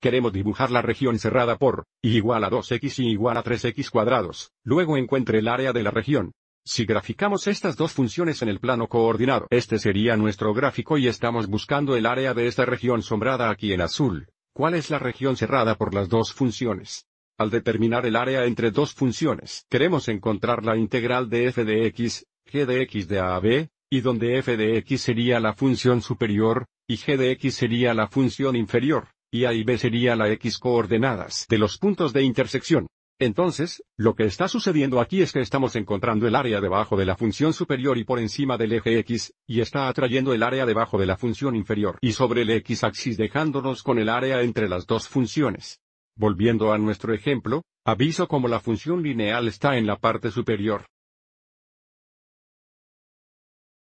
Queremos dibujar la región cerrada por y igual a 2x y igual a 3x cuadrados. Luego encuentre el área de la región. Si graficamos estas dos funciones en el plano coordinado, este sería nuestro gráfico y estamos buscando el área de esta región sombrada aquí en azul. ¿Cuál es la región cerrada por las dos funciones? Al determinar el área entre dos funciones, queremos encontrar la integral de f de x, g de x de a a b, y donde f de x sería la función superior, y g de x sería la función inferior, y a y b sería la x coordenadas de los puntos de intersección. Entonces, lo que está sucediendo aquí es que estamos encontrando el área debajo de la función superior y por encima del eje x, y está atrayendo el área debajo de la función inferior y sobre el x-axis dejándonos con el área entre las dos funciones. Volviendo a nuestro ejemplo, aviso como la función lineal está en la parte superior,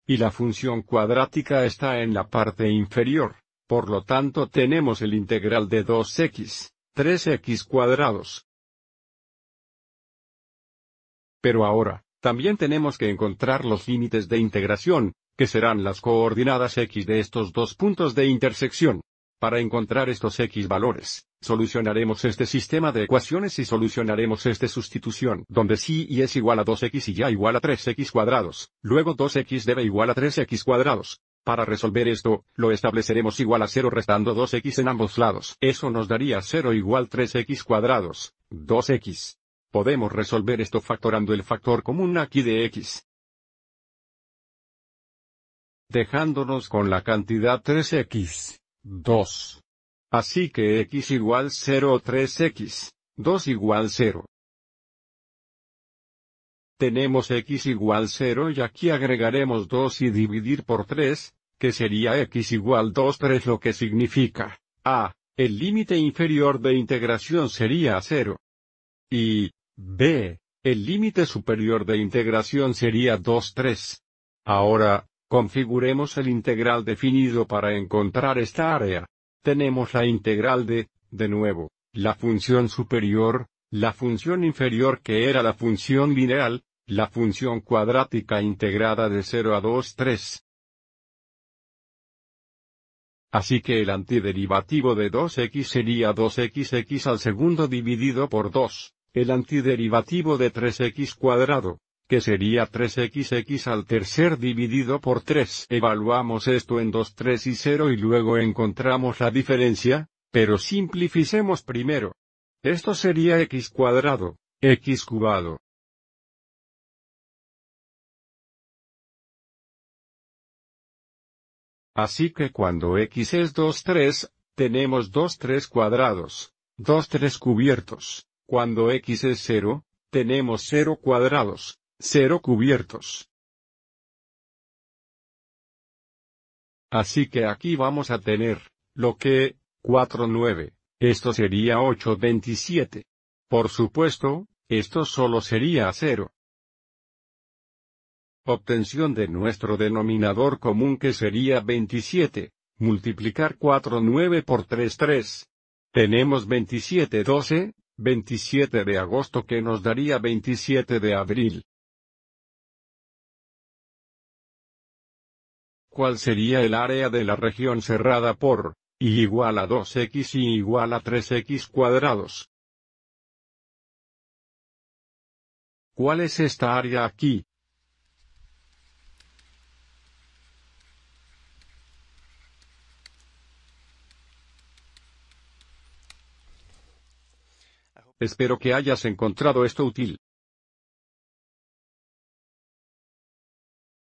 y la función cuadrática está en la parte inferior, por lo tanto tenemos el integral de 2x, 3x cuadrados. Pero ahora, también tenemos que encontrar los límites de integración, que serán las coordenadas x de estos dos puntos de intersección. Para encontrar estos x valores, Solucionaremos este sistema de ecuaciones y solucionaremos esta sustitución, donde si y es igual a 2x y ya igual a 3x cuadrados, luego 2x debe igual a 3x cuadrados. Para resolver esto, lo estableceremos igual a 0 restando 2x en ambos lados. Eso nos daría 0 igual 3x cuadrados, 2x. Podemos resolver esto factorando el factor común aquí de x. Dejándonos con la cantidad 3x, 2. Así que x igual 0 3x, 2 igual 0. Tenemos x igual 0 y aquí agregaremos 2 y dividir por 3, que sería x igual 2 3 lo que significa, a, el límite inferior de integración sería 0. Y, b, el límite superior de integración sería 2 3. Ahora, configuremos el integral definido para encontrar esta área tenemos la integral de, de nuevo, la función superior, la función inferior que era la función lineal, la función cuadrática integrada de 0 a 2 3. Así que el antiderivativo de 2x sería 2xx al segundo dividido por 2, el antiderivativo de 3x cuadrado, que sería 3xx al tercer dividido por 3. Evaluamos esto en 2, 3 y 0 y luego encontramos la diferencia, pero simplificemos primero. Esto sería x cuadrado, x cubado. Así que cuando x es 2, 3, tenemos 2, 3 cuadrados, 2, 3 cubiertos. Cuando x es 0, tenemos 0 cuadrados, Cero cubiertos. Así que aquí vamos a tener, lo que, 4-9, esto sería 8, 27. Por supuesto, esto solo sería 0. Obtención de nuestro denominador común que sería 27, multiplicar 4-9 por 3-3. Tenemos 27-12, 27 de agosto que nos daría 27 de abril. cuál sería el área de la región cerrada por y igual a 2x y igual a 3x cuadrados. ¿Cuál es esta área aquí? Espero que hayas encontrado esto útil.